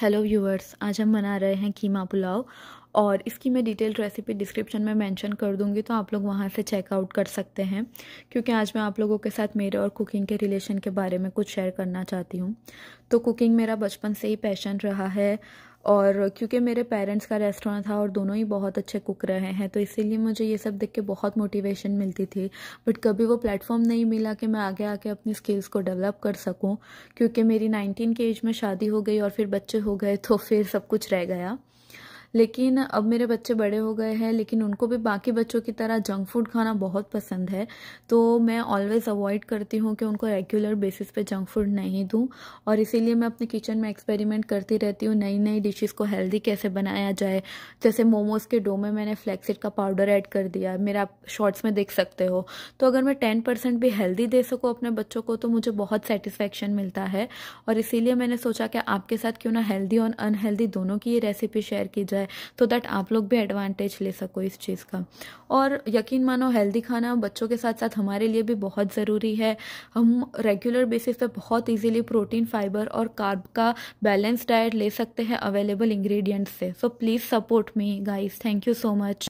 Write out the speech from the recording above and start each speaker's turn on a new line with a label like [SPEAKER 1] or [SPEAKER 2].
[SPEAKER 1] hello viewers आज हम बना रहे हैं कीमा पुलाव और इसकी मैं डिटेल्ड रेसिपी डिस्क्रिप्शन में मेंशन कर दूंगी तो आप लोग वहाँ से चेकआउट कर सकते हैं क्योंकि आज मैं आप लोगों के साथ मेरे और कुकिंग के रिलेशन के बारे में कुछ शेयर करना चाहती हूँ तो कुकिंग मेरा बचपन से ही पैशन रहा है और क्योंकि मेरे पेरेंट्स का रेस्टोरेंट था और दोनों ही बहुत अच्छे कुक रहे हैं तो इसीलिए मुझे ये सब देख के बहुत मोटिवेशन मिलती थी बट कभी वो प्लेटफॉर्म नहीं मिला कि मैं आगे आके अपनी स्किल्स को डेवलप कर सकूँ क्योंकि मेरी नाइनटीन के एज में शादी हो गई और फिर बच्चे हो गए तो फिर सब कुछ रह गया लेकिन अब मेरे बच्चे बड़े हो गए हैं लेकिन उनको भी बाकी बच्चों की तरह जंक फूड खाना बहुत पसंद है तो मैं ऑलवेज़ अवॉइड करती हूँ कि उनको रेगुलर बेसिस पे जंक फूड नहीं दूँ और इसीलिए मैं अपने किचन में एक्सपेरिमेंट करती रहती हूँ नई नई डिशेज़ को हेल्दी कैसे बनाया जाए जैसे मोमोज़ के डो में मैंने फ्लैक्सिड का पाउडर ऐड कर दिया मेरा आप शॉर्ट्स में देख सकते हो तो अगर मैं टेन परसेंट भी हेल्दी दे सकूँ अपने बच्चों को तो मुझे बहुत सेटिस्फेक्शन मिलता है और इसीलिए मैंने सोचा कि आपके साथ क्यों ना हेल्दी और अनहेल्दी दोनों की ये रेसिपी शेयर की जाए है तो दैट आप लोग भी एडवांटेज ले सको इस चीज़ का और यकीन मानो हेल्दी खाना बच्चों के साथ साथ हमारे लिए भी बहुत ज़रूरी है हम रेगुलर बेसिस पे बहुत इजीली प्रोटीन फाइबर और कार्ब का बैलेंस डाइट ले सकते हैं अवेलेबल इंग्रेडिएंट्स से so please support me guys thank you so much